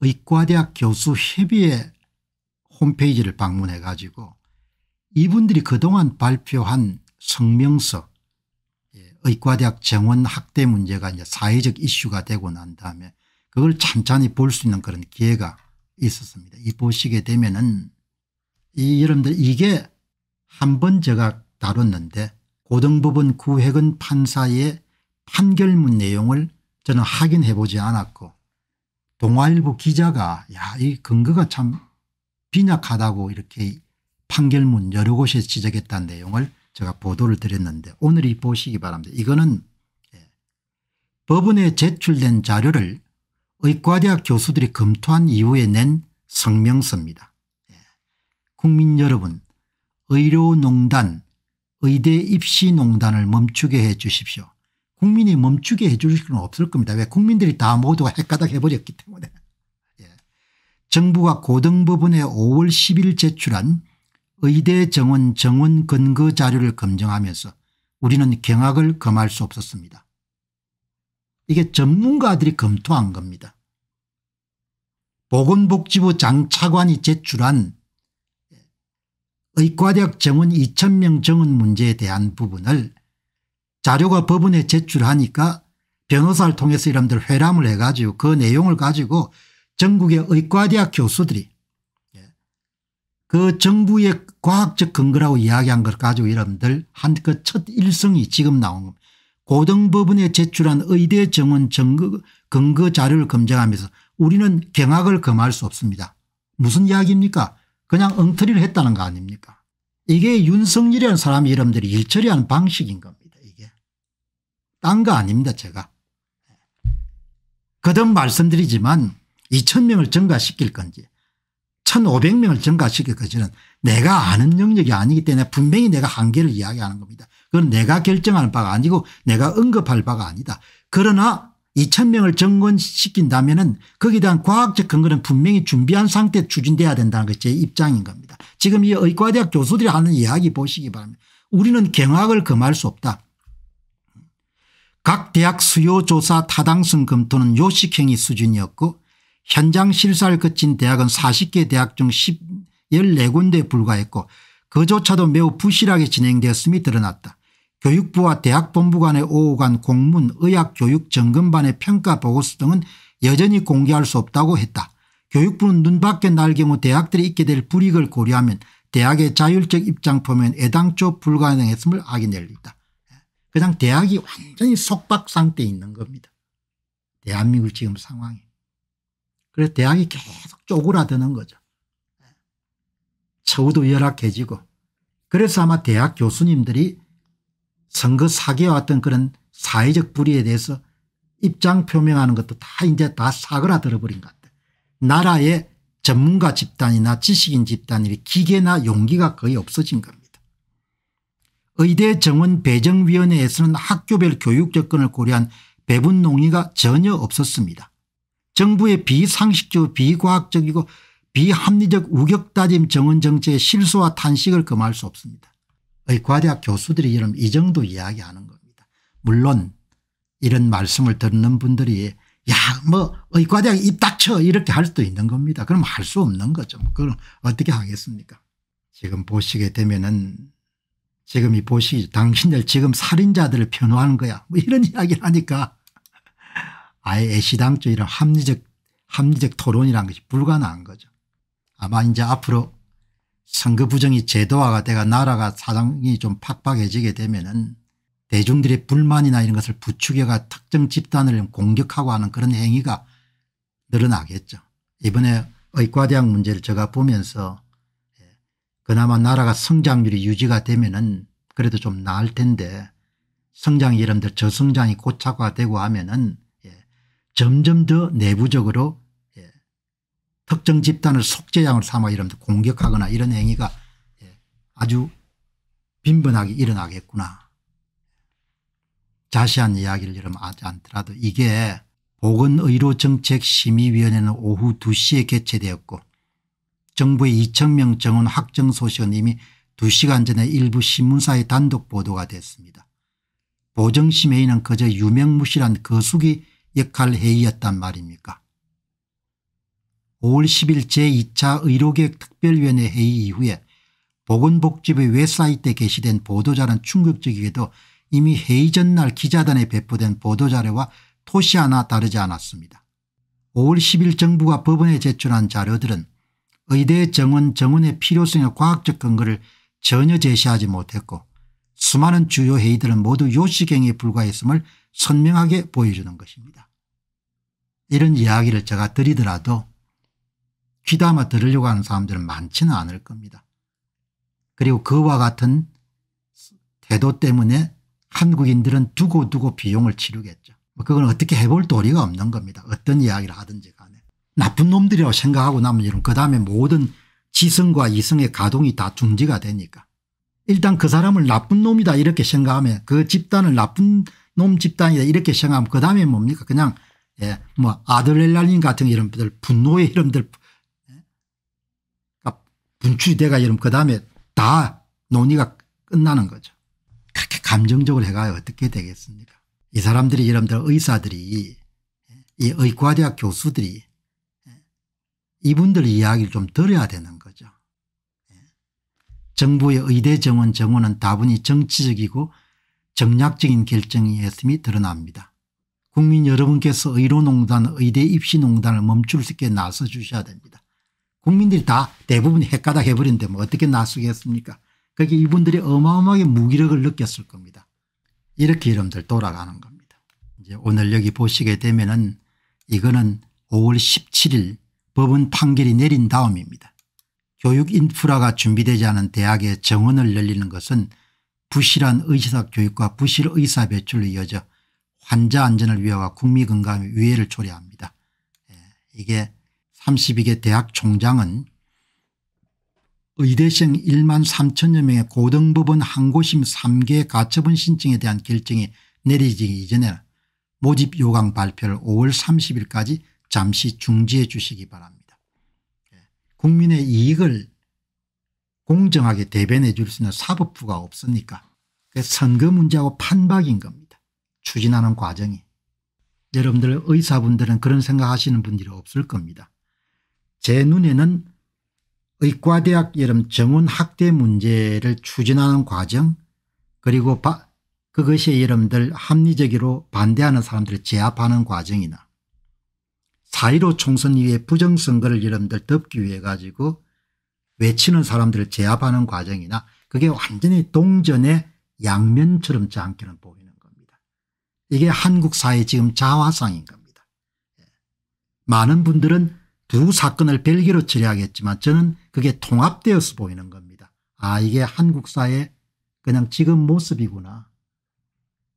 의과대학 교수 협의회 홈페이지를 방문해 가지고 이분들이 그동안 발표한 성명서 예, 의과대학 정원 확대 문제가 이제 사회적 이슈가 되고 난 다음에 그걸 찬찬히 볼 수 있는 그런 기회가 있었습니다. 이 보시게 되면은 이 여러분들 이게 한 번 제가 다뤘는데 고등법원 구혜근 판사의 판결문 내용을 저는 확인해 보지 않았고 동아일보 기자가 야이 근거가 참 빈약하다고 이렇게 판결문 여러 곳에 지적했다는 내용을 제가 보도를 드렸는데 오늘이 보시기 바랍니다. 이거는 예, 법원에 제출된 자료를 의과대학 교수들이 검토한 이후에 낸 성명서입니다. 예, 국민 여러분 의료농단 의대 입시농단을 멈추게 해 주십시오. 국민이 멈추게 해줄 수는 없을 겁니다. 왜 국민들이 다 모두 가 헷가닥 해버렸기 때문에. 예. 정부가 고등법원에 5월 10일 제출한 의대 정원 정원 근거 자료를 검증하면서 우리는 경악을 금할 수 없었습니다. 이게 전문가들이 검토한 겁니다. 보건복지부 장차관이 제출한 의과대학 정원 2,000명 정원 문제에 대한 부분을 자료가 법원에 제출하니까 변호사를 통해서 이람들 회람을 해가지고 그 내용을 가지고 전국의 의과대학 교수들이 예, 그 정부의 과학적 근거라고 이야기한 걸 가지고 이람들 한 그 첫 일성이 지금 나온 겁니다. 고등법원에 제출한 의대 정원 정거 근거 자료를 검증하면서 우리는 경악을 금할 수 없습니다. 무슨 이야기입니까? 그냥 엉터리를 했다는 거 아닙니까? 이게 윤석열이라는 사람이 이름들이 일처리하는 방식인 겁니다. 딴거 아닙니다 제가. 거듭 말씀드리지만 2000명을 증가시킬 건지 1500명을 증가시킬 건지는 내가 아는 영역이 아니기 때문에 분명히 내가 한계를 이야기하는 겁니다. 그건 내가 결정하는 바가 아니고 내가 언급할 바가 아니다. 그러나 2000명을 증권시킨다면은 거기에 대한 과학적 근거는 분명히 준비한 상태에 추진돼야 된다는 것이 제 입장인 겁니다. 지금 이 의과대학 교수들이 하는 이야기 보시기 바랍니다. 우리는 경악을 금할 수 없다. 각 대학 수요조사 타당성 검토는 요식행위 수준이었고 현장 실사를 거친 대학은 40개 대학 중 14군데에 불과했고 그조차도 매우 부실하게 진행되었음이 드러났다. 교육부와 대학본부 간의 오호 간 공문 의학교육점검반의 평가 보고서 등은 여전히 공개할 수 없다고 했다. 교육부는 눈 밖에 날 경우 대학들이 있게 될불익을 고려하면 대학의 자율적 입장 표면 애당초 불가능했음을 악인낼다 그냥 대학이 완전히 속박 상태에 있는 겁니다. 대한민국 지금 상황이. 그래서 대학이 계속 쪼그라드는 거죠. 처우도 열악해지고 그래서 아마 대학 교수님들이 선거 사기에 왔던 그런 사회적 불의에 대해서 입장 표명하는 것도 다 이제 다 사그라들어버린 것 같아요. 나라의 전문가 집단이나 지식인 집단이 기계나 용기가 거의 없어진 겁니다. 의대 정원 배정위원회에서는 학교별 교육 접근을 고려한 배분 논의가 전혀 없었습니다. 정부의 비상식적 비과학적이고 비합리적 우격다짐 정원 정책의 실수와 탄식을 금할 수 없습니다. 의과대학 교수들이 이런 이 정도 이야기하는 겁니다. 물론 이런 말씀을 듣는 분들이 야 뭐 의과대학 입 닥쳐 이렇게 할 수도 있는 겁니다. 그럼 할 수 없는 거죠. 그럼 어떻게 하겠습니까 지금 보시게 되면 은 지금 이 보시 기 당신들 지금 살인자들을 변호하는 거야 뭐 이런 이야기를 하니까 아예 애시당초 이런 합리적 합리적 토론이란 것이 불가능한 거죠. 아마 이제 앞으로 선거 부정이 제도화가 돼가 나라가 사정이 좀 팍팍해지게 되면은 대중들의 불만이나 이런 것을 부추겨가 특정 집단을 공격하고 하는 그런 행위가 늘어나겠죠. 이번에 의과대학 문제를 제가 보면서 그나마 나라가 성장률이 유지가 되면 은 그래도 좀 나을 텐데 성장이 여러분들 저성장이 고착화되고 하면 은 예, 점점 더 내부적으로 예, 특정 집단을 속죄양을 삼아 여러분들 공격하거나 이런 행위가 예, 아주 빈번하게 일어나겠구나. 자세한 이야기를 여러분 하지 않더라도 이게 보건의료정책심의위원회는 오후 2시에 개최되었고 정부의 2천 명 정원 확정 소식은 이미 2시간 전에 일부 신문사의 단독 보도가 됐습니다. 보정심 회의는 그저 유명무실한 거수기 역할 회의였단 말입니까 5월 10일 제2차 의료계획 특별위원회 회의 이후에 보건복지부의 웹사이트에 게시된 보도자는 충격적이게도 이미 회의 전날 기자단에 배포된 보도자료와 토시 하나 다르지 않았습니다. 5월 10일 정부가 법원에 제출한 자료들은 의대 정원 정원의 필요성의 과학적 근거를 전혀 제시하지 못했고 수많은 주요 회의들은 모두 요식행위에 불과했음을 선명하게 보여주는 것입니다. 이런 이야기를 제가 드리더라도 귀담아 들으려고 하는 사람들은 많지는 않을 겁니다. 그리고 그와 같은 태도 때문에 한국인들은 두고두고 비용을 치르겠죠. 뭐 그건 어떻게 해볼 도리가 없는 겁니다. 어떤 이야기를 하든지 간에. 나쁜 놈들이라고 생각하고 나면 그 다음에 모든 지성과 이성의 가동이 다 중지가 되니까. 일단 그 사람을 나쁜 놈이다 이렇게 생각하면 그 집단을 나쁜 놈 집단이다 이렇게 생각하면 그 다음에 뭡니까 그냥 예, 뭐아들렐라닌 같은 이름들 분노의 이름들 분출대가 이 이름 그 다음에 다 논의가 끝나는 거죠. 그렇게 감정적으로 해가야 어떻게 되겠습니까 이 사람들이 여러분들 의사들이 예, 이 의과대학 교수들이 이분들 이야기를 좀 들어야 되는 거죠. 예. 정부의 의대 정원 정원은 다분히 정치적이고 정략적인 결정이었음이 드러납니다. 국민 여러분께서 의료농단 의대 입시농단을 멈출 수 있게 나서 주셔야 됩니다. 국민들이 다 대부분 헷가닥 해버린데 뭐 어떻게 나서겠습니까 그게 이분들이 어마어마하게 무기력을 느꼈을 겁니다. 이렇게 여러분들 돌아가는 겁니다. 이제 오늘 여기 보시게 되면은 이거는 5월 17일 법은 판결이 내린 다음입니다. 교육 인프라가 준비되지 않은 대학에 정원을 열리는 것은 부실한 의사 교육과 부실 의사 배출로 이어져 환자 안전을 위하여 국민 건강에 위해를 초래합니다. 예, 이게 32개 대학 총장은 의대생 1만 3천여 명의 고등법원 항고심 3개 가처분 신청에 대한 결정이 내리기 이전에 모집 요강 발표를 5월 30일까지 잠시 중지해 주시기 바랍니다. 예. 국민의 이익을 공정하게 대변해 줄 수 있는 사법부가 없으니까 선거 문제하고 판박인 겁니다. 추진하는 과정이. 여러분들 의사분들은 그런 생각하시는 분들이 없을 겁니다. 제 눈에는 의과대학 여름 정원 학대 문제를 추진하는 과정 그리고 바, 그것이 여러분들 합리적으로 반대하는 사람들을 제압하는 과정이나 4.15 총선 이후에 부정선거를 여러분들 덮기 위해 가지고 외치는 사람들을 제압하는 과정이나 그게 완전히 동전의 양면처럼 지않게는 보이는 겁니다. 이게 한국 사회 지금 자화상인 겁니다. 예. 많은 분들은 두 사건을 별개로 처리하겠지만 저는 그게 통합되어서 보이는 겁니다. 아 이게 한국 사회 그냥 지금 모습이구나.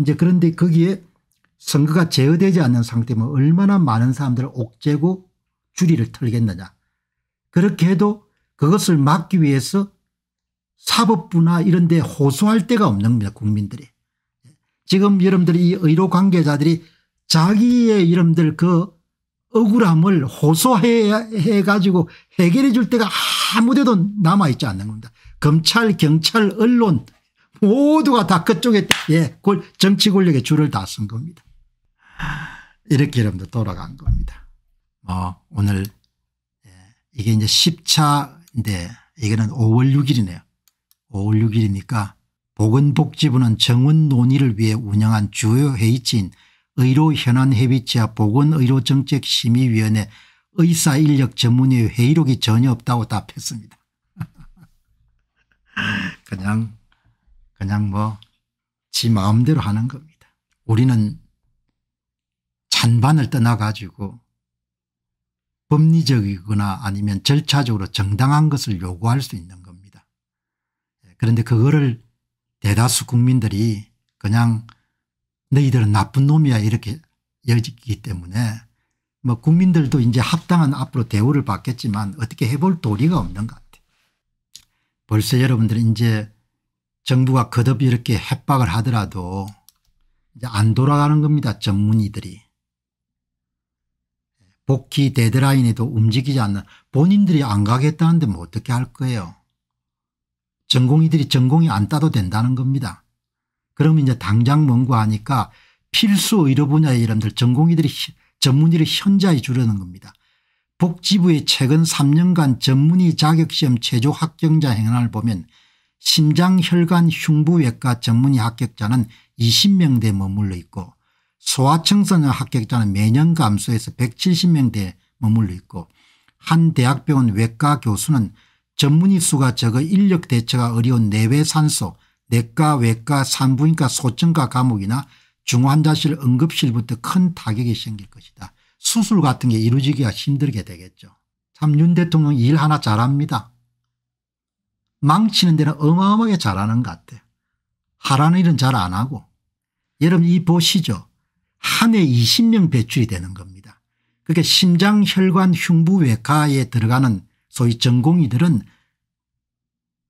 이제 그런데 거기에 선거가 제어되지 않는 상태면 얼마나 많은 사람들을 옥죄고 줄이를 털겠느냐. 그렇게 해도 그것을 막기 위해서 사법부나 이런 데 호소할 데가 없는 겁니다. 국민들이. 지금 여러분들이 의료 관계자들이 자기의 이름들 그 억울함을 호소해 가지고 해결해 줄 데가 아무데도 남아있지 않는 겁니다. 검찰 경찰 언론 모두가 다 그쪽에 예, 정치 권력의 줄을 다 쓴 겁니다. 이렇게 여러분들 돌아간 겁니다. 뭐 오늘 예, 이게 이제 10차인데 이거는 5월 6일이네요. 5월 6일이니까 보건복지부는 정원 논의를 위해 운영한 주요 회의지인 의료현안협의체와 보건의료정책심의위원회 의사인력전문의 회의록이 전혀 없다고 답했습니다. 그냥 그냥 뭐 지 마음대로 하는 겁니다. 우리는 한반을 떠나가지고 법리적이거나 아니면 절차적으로 정당한 것을 요구할 수 있는 겁니다. 예, 그런데 그거를 대다수 국민들이 그냥 너희들은 나쁜 놈이야 이렇게 여지기 때문에 뭐 국민들도 이제 합당한 앞으로 대우를 받겠지만 어떻게 해볼 도리가 없는 것 같아요. 벌써 여러분들은 이제 정부가 거듭 이렇게 협박을 하더라도 이제 안 돌아가는 겁니다. 전문의들이. 복귀 데드라인에도 움직이지 않는 본인들이 안 가겠다는데 뭐 어떻게 할 거예요. 전공의들이 전공이 안 따도 된다는 겁니다. 그러면 이제 당장 뭔가하니까 필수 의료 분야의 이름들 전공의들이 전문의를 현저히 줄여는 겁니다. 복지부의 최근 3년간 전문의 자격시험 최조 합격자 행안을 보면 심장혈관 흉부외과 전문의 합격자는 20명대 머물러 있고 소아청소년 합격자는 매년 감소해서 170명대에 머물러 있고 한 대학병원 외과 교수는 전문의 수가 적어 인력 대처가 어려운 내외산소 내과 외과 산부인과 소청과 감옥이나 중환자실 응급실부터 큰 타격이 생길 것이다. 수술 같은 게 이루어지기가 힘들게 되겠죠. 참 윤 대통령 일 하나 잘합니다. 망치는 데는 어마어마하게 잘하는 것 같아요. 하라는 일은 잘 안 하고. 여러분 이 보시죠. 한해 20명 배출이 되는 겁니다. 그게 심장혈관 흉부외과에 들어가는 소위 전공의들은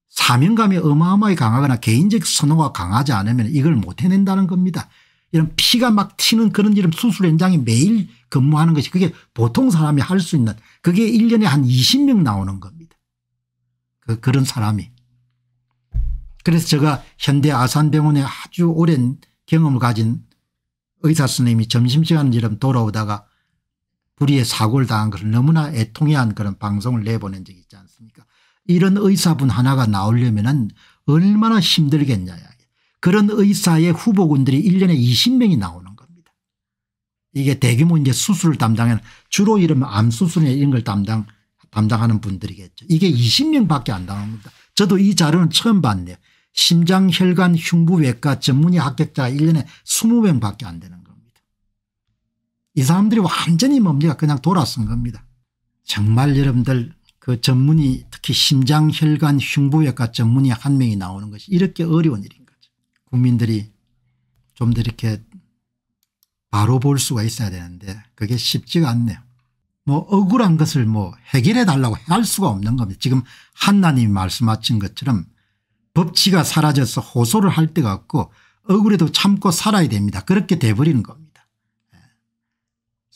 사명감이 어마어마하게 강하거나 개인적 선호가 강하지 않으면 이걸 못 해낸다는 겁니다. 이런 피가 막 튀는 그런 이런 수술 현장에 매일 근무하는 것이 그게 보통 사람이 할 수 있는 그게 1년에 한 20명 나오는 겁니다. 그, 그런 사람이. 그래서 제가 현대 아산병원에 아주 오랜 경험을 가진 의사 선생님이 점심시간이라 돌아오다가 불의의 사고를 당한 것을 너무나 애통해 한 그런 방송을 내보낸 적이 있지 않습니까 이런 의사분 하나가 나오려면 은 얼마나 힘들겠냐 그런 의사의 후보군들이 1년에 20명이 나오는 겁니다. 이게 대규모 이제 수술을 담당하는 주로 이러 암수술이나 이런 걸 담당, 담당하는 분들이겠죠. 이게 20명밖에 안 나옵니다. 저도 이 자료는 처음 봤네요. 심장혈관 흉부외과 전문의 합격자 1년에 20명 밖에 안 되는 겁니다. 이 사람들이 완전히 뭡니까 그냥 돌아선 겁니다. 정말 여러분들 그 전문의 특히 심장혈관 흉부외과 전문의 한 명이 나오는 것이 이렇게 어려운 일인 거죠. 국민들이 좀 더 이렇게 바로 볼 수가 있어야 되는데 그게 쉽지가 않네요. 뭐 억울한 것을 뭐 해결해 달라고 할 수가 없는 겁니다. 지금 한나님이 말씀하신 것처럼 법치가 사라져서 호소를 할 때가 없고 억울해도 참고 살아야 됩니다. 그렇게 돼버리는 겁니다.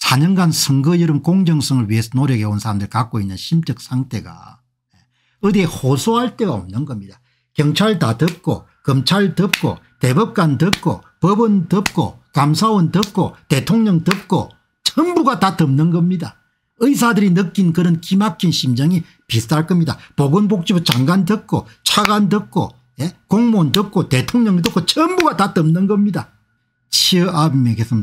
4년간 예. 선거 여름 공정성을 위해서 노력해 온 사람들 갖고 있는 심적 상태가 예, 어디에 호소할 데가 없는 겁니다. 경찰 다 덮고 검찰 덮고 대법관 덮고 법원 덮고 감사원 덮고 대통령 덮고 전부가 다 덮는 겁니다. 의사들이 느낀 그런 기막힌 심정이 비슷할 겁니다. 보건복지부 장관 듣고 차관 듣고 예? 공무원 듣고 대통령 듣고 전부가 다 덮는 겁니다. 치어아비에서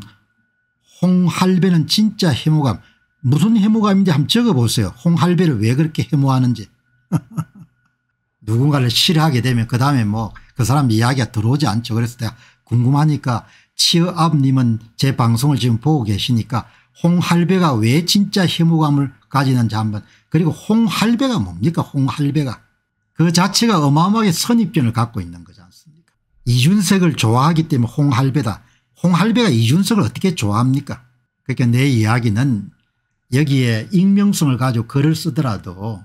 홍할배는 진짜 해모감 무슨 해모감인지 한번 적어보세요. 홍할배를 왜 그렇게 해모하는지. 누군가를 싫어하게 되면 그다음에 뭐 그 사람 이야기가 들어오지 않죠. 그래서 내가 궁금하니까 치어아님은제 방송을 지금 보고 계시니까 홍할배가 왜 진짜 혐오감을 가지는지 한번 그리고 홍할배가 뭡니까 홍할배가 그 자체가 어마어마하게 선입견을 갖고 있는 거지 않습니까 이준석을 좋아하기 때문에 홍할배다 홍할배가 이준석을 어떻게 좋아합니까 그러니까 내 이야기는 여기에 익명성을 가지고 글을 쓰더라도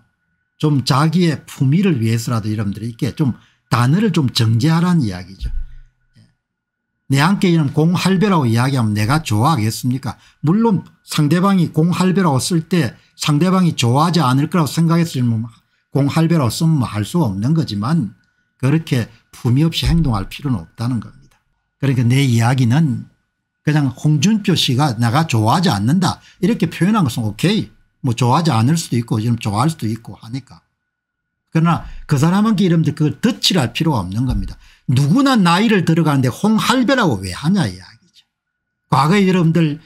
좀 자기의 품위를 위해서라도 여러분들이 이렇게 좀 단어를 좀 정제하라는 이야기죠 내한테이런 공할배라고 이야기하면 내가 좋아하겠습니까 물론 상대방이 공할배라고 쓸 때 상대방이 좋아하지 않을 거라고 생각했으면 공할배라고 쓰면 할수 없는 거지만 그렇게 품위 없이 행동할 필요는 없다는 겁니다. 그러니까 내 이야기는 그냥 홍준표 씨가 내가 좋아하지 않는다 이렇게 표현한 것은 오케이 뭐 좋아하지 않을 수도 있고 좋아할 수도 있고 하니까 그러나 그 사람한테 이름들 그걸 덧칠할 필요가 없는 겁니다. 누구나 나이를 들어가는데 홍할배라고 왜 하냐 이야기죠. 과거에 여러분들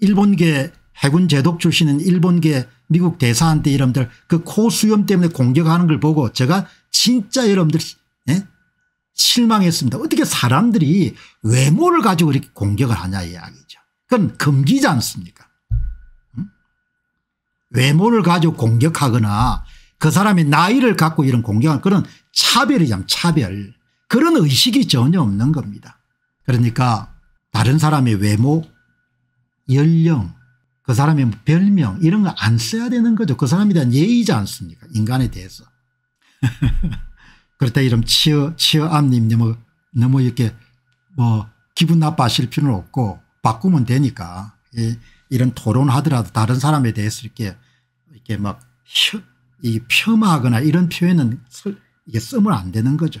일본계 해군 제독 출신인 일본계 미국 대사한테 여러분들 그 코수염 때문에 공격하는 걸 보고 제가 진짜 여러분들 예? 실망했습니다. 어떻게 사람들이 외모를 가지고 이렇게 공격을 하냐 이야기죠. 그건 금기지 않습니까 외모를 가지고 공격하거나 그 사람의 나이를 갖고 이런 공격하 그런 차별이잖 차별. 그런 의식이 전혀 없는 겁니다. 그러니까 다른 사람의 외모 연령 그 사람의 별명 이런 거 안 써야 되는 거죠. 그 사람에 대한 예의지 않습니까 인간에 대해서. 그렇다 이름 치어 치어암님 너무 너무 이렇게 뭐 기분 나빠하실 필요는 없고 바꾸면 되니까 이, 이런 토론하더라도 다른 사람에 대해서 이렇게 이렇게 막이 폄하하거나 이런 표현은 이게 쓰면 안 되는 거죠.